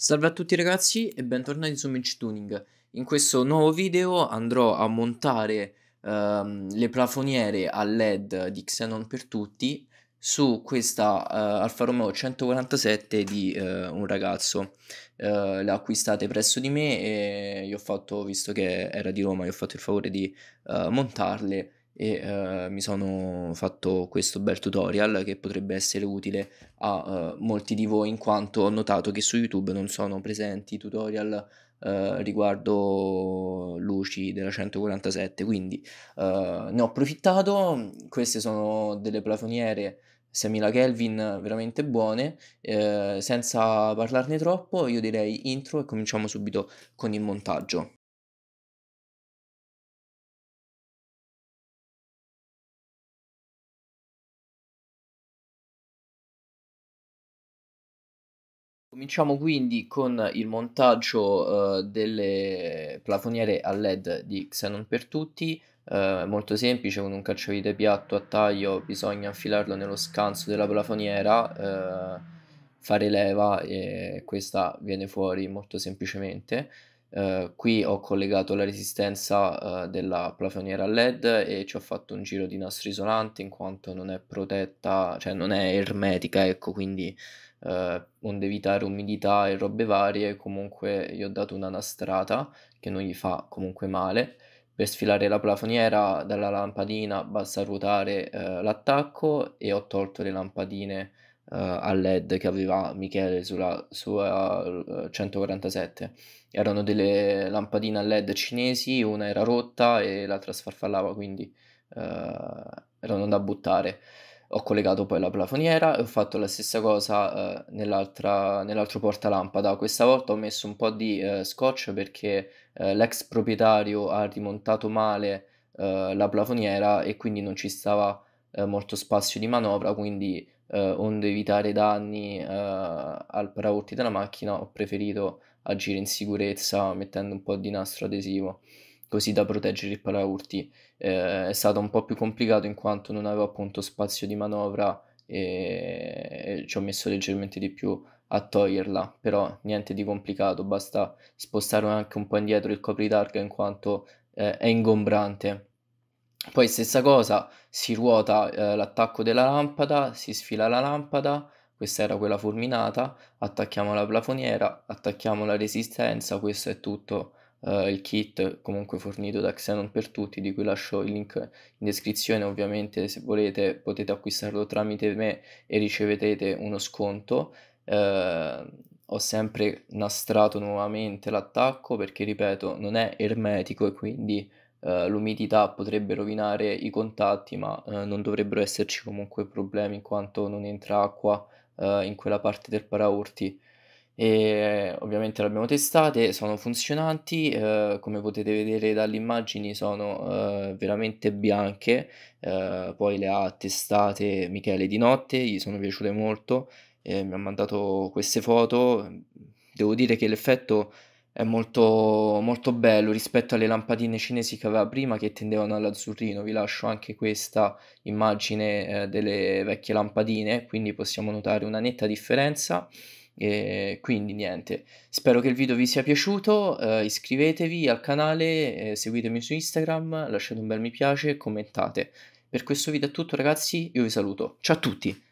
Salve a tutti ragazzi e bentornati su Mitch Tuning. In questo nuovo video andrò a montare ehm, le plafoniere a LED di Xenon per tutti su questa eh, Alfa Romeo 147 di eh, un ragazzo. Eh, le acquistate presso di me e io ho fatto, visto che era di Roma, io ho fatto il favore di eh, montarle e uh, mi sono fatto questo bel tutorial che potrebbe essere utile a uh, molti di voi in quanto ho notato che su YouTube non sono presenti tutorial uh, riguardo luci della 147 quindi ne ho approfittato queste sono delle plafoniere 6000 Kelvin veramente buone senza parlarne troppo io direi intro e cominciamo subito con il montaggio Cominciamo quindi con il montaggio uh, delle plafoniere a LED di Xenon per tutti, uh, molto semplice con un cacciavite piatto a taglio bisogna infilarlo nello scanso della plafoniera, uh, eh, fare leva e questa viene fuori molto semplicemente. Eh, qui ho collegato la resistenza uh, della plafoniera LED e ci ho fatto un giro di nastro isolante in quanto non è protetta, cioè non è ermetica, ecco, quindi uh, onde evitare umidità e robe varie, comunque gli ho dato una nastrata che non gli fa comunque male. Per sfilare la plafoniera dalla lampadina basta ruotare l'attacco e ho tolto le lampadine eh, a LED che aveva Michele sulla sua 147. Eh, erano delle lampadine a LED cinesi, una era rotta e l'altra sfarfallava, quindi uh, erano da buttare. Ho collegato poi la plafoniera e ho fatto la stessa cosa uh, nell'altro portalampada. Questa volta ho messo un po' di uh, scotch perché l'ex proprietario ha rimontato male la plafoniera e quindi non ci stava eh, molto spazio di manovra, quindi eh, onde evitare danni eh, al paraurti della macchina ho preferito agire in sicurezza mettendo un po' di nastro adesivo così da proteggere il paraurti. Eh, è stato un po' più complicato in quanto non avevo appunto spazio di manovra e ci ho messo leggermente di più a toglierla, però niente di complicato, basta spostare anche un po' indietro il copritarga in quanto eh, è ingombrante poi stessa cosa, si ruota eh, l'attacco della lampada, si sfila la lampada, questa era quella fulminata, attacchiamo la plafoniera, attacchiamo la resistenza, questo è tutto eh, il kit comunque fornito da Xenon per tutti, di cui lascio il link in descrizione, ovviamente se volete potete acquistarlo tramite me e riceverete uno sconto. Eh, ho sempre nastrato nuovamente l'attacco perché ripeto non è ermetico e quindi eh, l'umidità potrebbe rovinare i contatti, ma eh, non dovrebbero esserci comunque problemi in quanto non entra acqua eh, in quella parte del paraurti. E ovviamente le abbiamo testate, sono funzionanti, eh, come potete vedere dalle immagini sono eh, veramente bianche, poi le ha testate Michele di notte, gli sono piaciute molto, mi ha mandato queste foto, devo dire che l'effetto è molto, molto bello rispetto alle lampadine cinesi che aveva prima che tendevano all'azzurrino. Vi lascio anche questa immagine eh, delle vecchie lampadine, quindi possiamo notare una netta differenza. E quindi niente, spero che il video vi sia piaciuto, eh, iscrivetevi al canale, eh, seguitemi su Instagram, lasciate un bel mi piace e commentate. Per questo video è tutto ragazzi, io vi saluto, ciao a tutti!